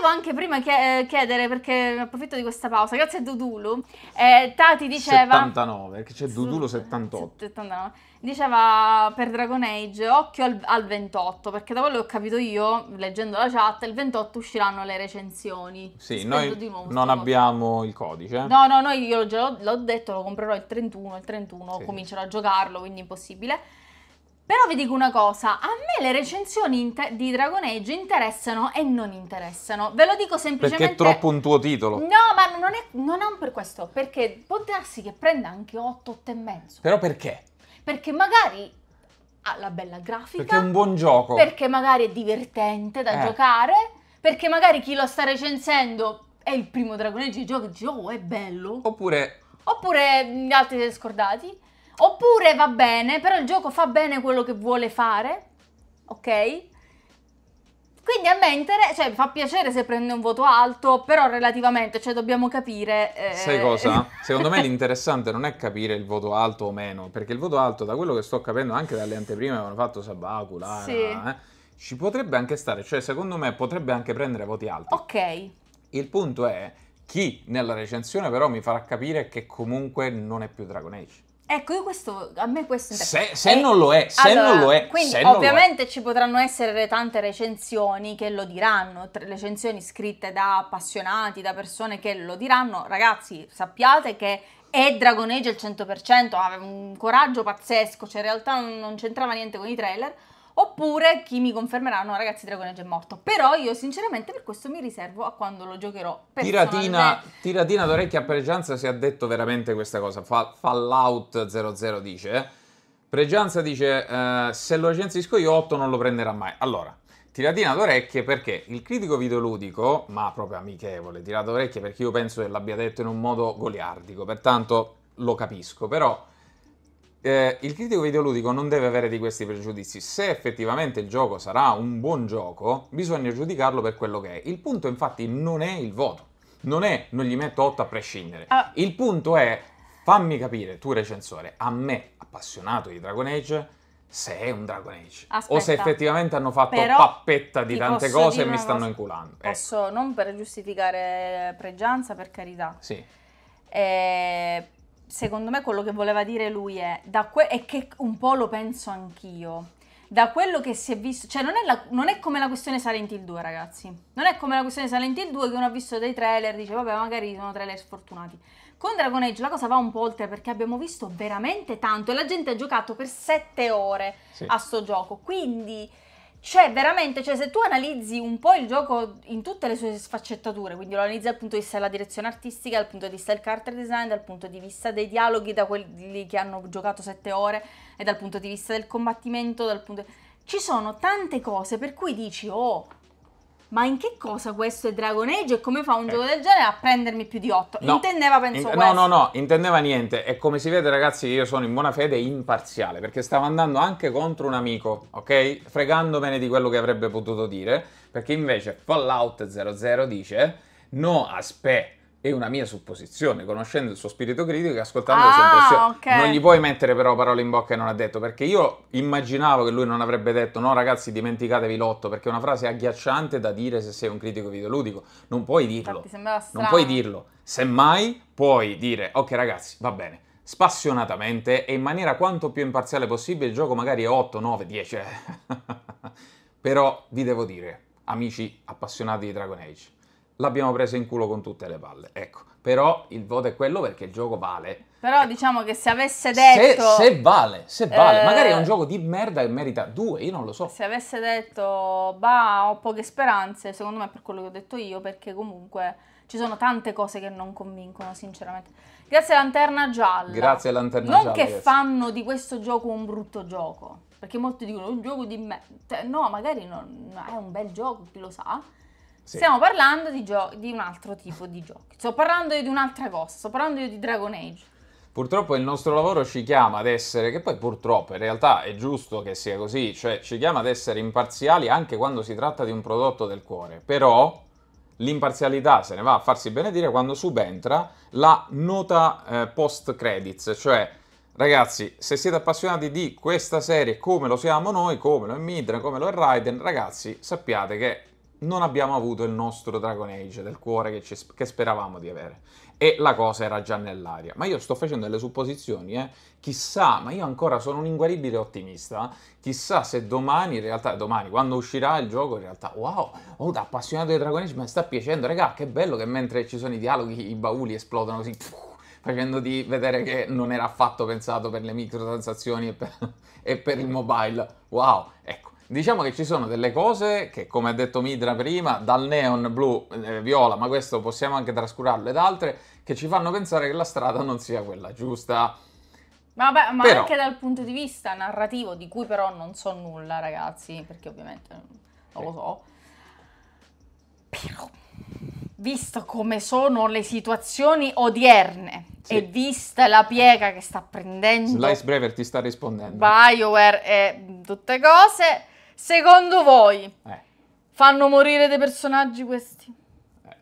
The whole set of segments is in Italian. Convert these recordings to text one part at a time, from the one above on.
volevo anche prima eh, chiedere, perché approfitto di questa pausa, grazie a Dudulu, eh, Tati diceva... 79, che c'è Dudulu 78. 79. Diceva per Dragon Age, occhio al, al 28, perché da quello che ho capito io, leggendo la chat, il 28 usciranno le recensioni. Sì, Spendo noi non abbiamo il codice. Eh. No, no, noi io già l'ho, l'ho detto, lo comprerò il 31, il 31 sì. comincerò a giocarlo, quindi impossibile. Però vi dico una cosa, a me le recensioni di Dragon Age interessano e non interessano. Ve lo dico semplicemente... Perché è troppo un tuo titolo. No, ma non è, non è per questo, perché può darsi che prenda anche 8, 8 e mezzo. Però perché? Perché magari ha la bella grafica. Perché è un buon gioco. Perché magari è divertente da eh. giocare. Perché magari chi lo sta recensendo è il primo Dragon Age e gioca e dice oh è bello. Oppure... Oppure gli altri si scordati. Oppure va bene, però il gioco fa bene quello che vuole fare, ok? Quindi a me interessa, cioè, fa piacere se prende un voto alto, però relativamente, cioè dobbiamo capire... Eh... Sai cosa? Secondo me l'interessante non è capire il voto alto o meno, perché il voto alto, da quello che sto capendo anche dalle anteprime che hanno fatto Sabaku, sì. eh, ci potrebbe anche stare, cioè secondo me potrebbe anche prendere voti alti. Ok. Il punto è chi nella recensione però mi farà capire che comunque non è più Dragon Age. Ecco, io questo, a me questo interessa. Se, se e, non lo è, se allora, non lo è. Quindi ovviamente ci potranno essere tante recensioni che lo diranno, recensioni scritte da appassionati, da persone che lo diranno. Ragazzi, sappiate che è Dragon Age al 100%, aveva un coraggio pazzesco, cioè in realtà non, non c'entrava niente con i trailer, Oppure chi mi confermerà, no ragazzi Dragonage è morto. Però io sinceramente per questo mi riservo a quando lo giocherò. Tiratina, tiratina d'orecchia a Pregianza si è detto veramente questa cosa. Fa, Fallout 00 dice... Pregianza dice, eh, se lo recensisco io 8 non lo prenderà mai. Allora, tiratina d'orecchie perché il critico videoludico, ma proprio amichevole, tirato d'orecchie perché io penso che l'abbia detto in un modo goliardico, pertanto lo capisco, però eh, il critico videoludico non deve avere di questi pregiudizi. Se effettivamente il gioco sarà un buon gioco, bisogna giudicarlo per quello che è. Il punto, infatti, non è il voto. Non è non gli metto 8 a prescindere. Ah. Il punto è fammi capire, tu recensore, a me, appassionato di Dragon Age, se è un Dragon Age Aspetta, o se effettivamente hanno fatto pappetta di tante cose e mi stanno cosa... inculando. Ecco. Posso, ecco. non per giustificare pregianza, per carità. Sì. Eh, secondo me quello che voleva dire lui è, que- e che un po' lo penso anch'io, da quello che si è visto, cioè non è, la, non è, come la questione Silent Hill 2 ragazzi, non è come la questione Silent Hill 2 che uno ha visto dei trailer e dice vabbè magari sono trailer sfortunati, con Dragon Age la cosa va un po' oltre perché abbiamo visto veramente tanto e la gente ha giocato per 7 ore sì. a sto gioco, quindi cioè, veramente, cioè, se tu analizzi un po' il gioco in tutte le sue sfaccettature, quindi lo analizzi dal punto di vista della direzione artistica, dal punto di vista del character design, dal punto di vista dei dialoghi, da quelli che hanno giocato sette ore, e dal punto di vista del combattimento, punto... ci sono tante cose per cui dici, oh, ma in che cosa questo è Dragon Age e come fa un eh. gioco del genere a prendermi più di 8? No. Intendeva penso in, questo. No, no, no, intendeva niente. E come si vede ragazzi io sono in buona fede imparziale perché stavo andando anche contro un amico, ok? Fregandomene di quello che avrebbe potuto dire perché invece Fallout 00 dice no aspetta è una mia supposizione, conoscendo il suo spirito critico e ascoltando ah, le sue impressioni. Okay. Non gli puoi mettere però parole in bocca e non ha detto, perché io immaginavo che lui non avrebbe detto no ragazzi dimenticatevi l'otto, perché è una frase agghiacciante da dire se sei un critico videoludico. Non puoi dirlo. Non puoi dirlo. Semmai puoi dire ok ragazzi, va bene, spassionatamente e in maniera quanto più imparziale possibile, il gioco magari è 8, 9, 10. però vi devo dire, amici appassionati di Dragon Age, l'abbiamo preso in culo con tutte le palle. Ecco, però il voto è quello perché il gioco vale. Però diciamo che se avesse detto... Se, se vale, se vale, eh, magari è un gioco di merda che merita due, io non lo so. Se avesse detto, bah, ho poche speranze, secondo me è per quello che ho detto io, perché comunque ci sono tante cose che non convincono, sinceramente. Grazie Lanterna Gialla. Grazie Lanterna non Gialla. Non che ragazzi. fanno di questo gioco un brutto gioco, perché molti dicono un gioco di merda. no, magari non, è un bel gioco, chi lo sa sì. Stiamo parlando di, di, un altro tipo di giochi. Sto parlando di un'altra cosa, sto parlando di Dragon Age. Purtroppo il nostro lavoro ci chiama ad essere, che poi purtroppo in realtà è giusto che sia così, cioè ci chiama ad essere imparziali anche quando si tratta di un prodotto del cuore, però l'imparzialità se ne va a farsi benedire quando subentra la nota eh, post credits, cioè Ragazzi, se siete appassionati di questa serie come lo siamo noi, come lo è Midra, come lo è Raiden, ragazzi, sappiate che non abbiamo avuto il nostro Dragon Age del cuore che, ci, che, speravamo di avere. E la cosa era già nell'aria. Ma io sto facendo delle supposizioni, eh. Chissà, ma io ancora sono un inguaribile ottimista. Chissà se domani, in realtà, domani, quando uscirà il gioco, in realtà, wow, oh, da appassionato di Dragon Age mi sta piacendo, raga, che bello che mentre ci sono i dialoghi i bauli esplodono così, facendoti vedere che non era affatto pensato per le microtransazioni e per, e per il mobile. Wow, ecco. Diciamo che ci sono delle cose che, come ha detto Midra prima, dal neon blu, eh, viola, ma questo possiamo anche trascurarlo, ed altre che ci fanno pensare che la strada non sia quella giusta. Ma, vabbè, ma però... anche dal punto di vista narrativo, di cui però non so nulla, ragazzi, perché ovviamente non lo so. Però, visto come sono le situazioni odierne sì. e vista la piega che sta prendendo... L'Icebreaker ti sta rispondendo. Bioware e tutte cose, Secondo voi eh. fanno morire dei personaggi questi? Eh.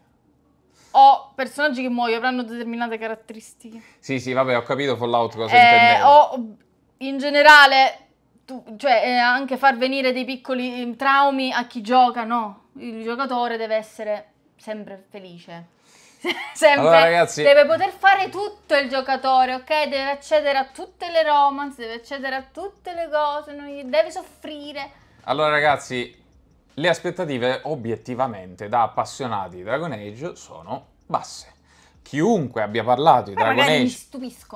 O personaggi che muoiono avranno determinate caratteristiche? Sì, sì, vabbè, ho capito Fallout cosa eh, intendevi. O in generale tu, cioè eh, anche far venire dei piccoli mm, traumi a chi gioca, no. Il giocatore deve essere sempre felice. sempre allora, ragazzi... deve poter fare tutto il giocatore, ok? Deve accedere a tutte le romance, deve accedere a tutte le cose, non deve soffrire. Allora ragazzi, le aspettative obiettivamente da appassionati di Dragon Age sono basse. Chiunque abbia parlato di Però Dragon Age,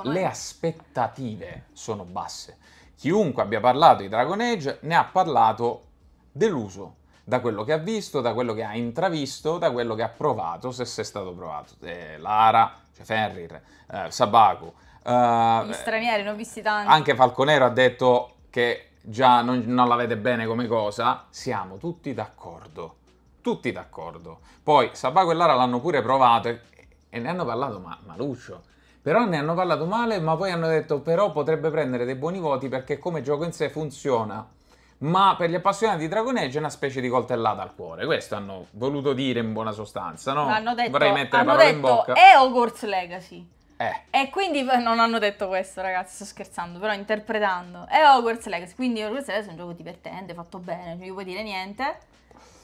le eh. aspettative sono basse. Chiunque abbia parlato di Dragon Age ne ha parlato deluso da quello che ha visto, da quello che ha intravisto, da quello che ha provato, se è stato provato. Eh, Lara, cioè Ferrir, eh, Sabaku. Eh, Gli stranieri, non visti tanti. Anche Falconero ha detto che già non, non la vede bene come cosa, siamo tutti d'accordo. Tutti d'accordo. Poi Sabaco e Lara l'hanno pure provato e, e ne hanno parlato ma, maluccio. Però ne hanno parlato male, ma poi hanno detto però potrebbe prendere dei buoni voti perché come gioco in sé funziona. Ma per gli appassionati di Dragon Age è una specie di coltellata al cuore. Questo hanno voluto dire in buona sostanza, no? Hanno detto, Vorrei mettere hanno parole detto, in bocca. È Hogwarts Legacy. Eh. E quindi non hanno detto questo, ragazzi, sto scherzando, però interpretando. È Hogwarts Legacy, quindi Hogwarts Legacy è un gioco divertente, fatto bene, non gli puoi dire niente.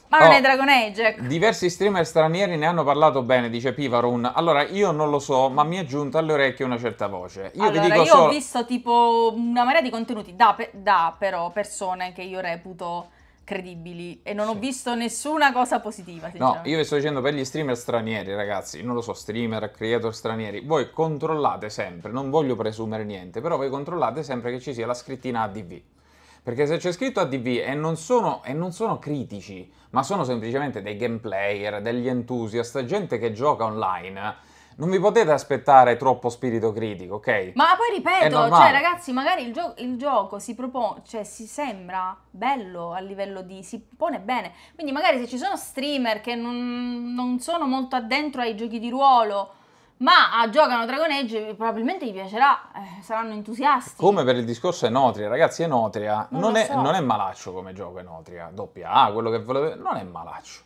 Ma oh, non è Dragon Age, ecco. Diversi streamer stranieri ne hanno parlato bene, dice Pivarun. Allora, io non lo so, ma mi è giunta alle orecchie una certa voce. Io allora, ti dico io solo... ho visto tipo una marea di contenuti da, da però persone che io reputo credibili e non sì. ho visto nessuna cosa positiva. No, io vi sto dicendo per gli streamer stranieri, ragazzi, non lo so, streamer, creator stranieri, voi controllate sempre, non voglio presumere niente, però voi controllate sempre che ci sia la scrittina ADV. Perché se c'è scritto ADV e non sono, e non sono critici, ma sono semplicemente dei gameplayer, degli entusiast, gente che gioca online non vi potete aspettare troppo spirito critico, ok? Ma poi ripeto, cioè ragazzi, magari il, gio il gioco si propone, cioè si sembra bello a livello di, si pone bene, quindi magari se ci sono streamer che non, non sono molto addentro ai giochi di ruolo, ma ah, giocano Dragon Age probabilmente gli piacerà, eh, saranno entusiasti. Come per il discorso Enotria, ragazzi, Enotria non, non, è, so. non è malaccio come gioco Enotria, doppia A, quello che volete, non è malaccio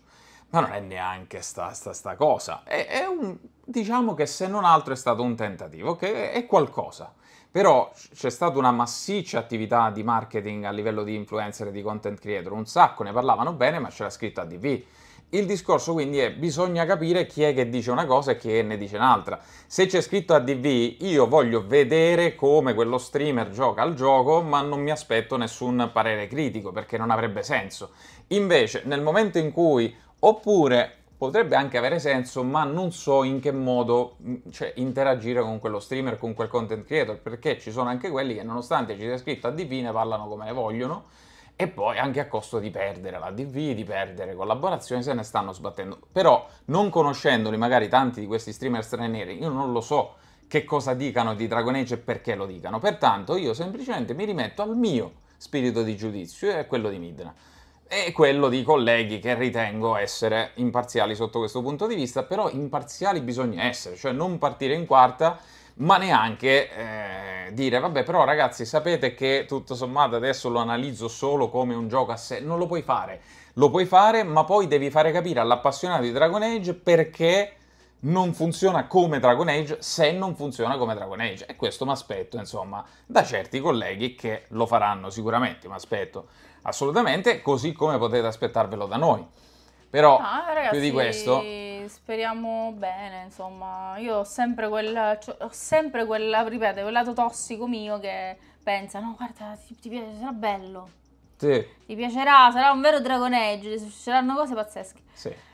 ma non è neanche sta, sta, sta cosa. È, è un, diciamo che se non altro è stato un tentativo, che è qualcosa. Però c'è stata una massiccia attività di marketing a livello di influencer e di content creator, un sacco ne parlavano bene, ma c'era scritto ADV. Il discorso quindi è bisogna capire chi è che dice una cosa e chi ne dice un'altra. Se c'è scritto ADV, io voglio vedere come quello streamer gioca al gioco, ma non mi aspetto nessun parere critico perché non avrebbe senso. Invece, nel momento in cui Oppure potrebbe anche avere senso, ma non so in che modo mm, cioè, interagire con quello streamer, con quel content creator, perché ci sono anche quelli che nonostante ci sia scritto ADV ne parlano come ne vogliono e poi anche a costo di perdere la DV, di perdere collaborazioni, se ne stanno sbattendo. Però non conoscendoli magari tanti di questi streamer stranieri, io non lo so che cosa dicano di Dragon Age e perché lo dicano. Pertanto io semplicemente mi rimetto al mio spirito di giudizio e a quello di Midna e quello di colleghi che ritengo essere imparziali sotto questo punto di vista, però imparziali bisogna essere, cioè non partire in quarta, ma neanche eh, dire vabbè però ragazzi sapete che tutto sommato adesso lo analizzo solo come un gioco a sé, non lo puoi fare, lo puoi fare ma poi devi fare capire all'appassionato di Dragon Age perché non funziona come Dragon Age se non funziona come Dragon Age e questo mi aspetto insomma da certi colleghi che lo faranno sicuramente, mi aspetto assolutamente, così come potete aspettarvelo da noi. Però, ah, ragazzi, più di questo... Speriamo bene, insomma, io ho sempre quel, cioè, ho sempre quel, ripeto, quel lato tossico mio che pensa, no guarda, ti, ti piace, sarà bello, sì. Ti piacerà, sarà un vero Dragon Age, saranno cose pazzesche. Sì.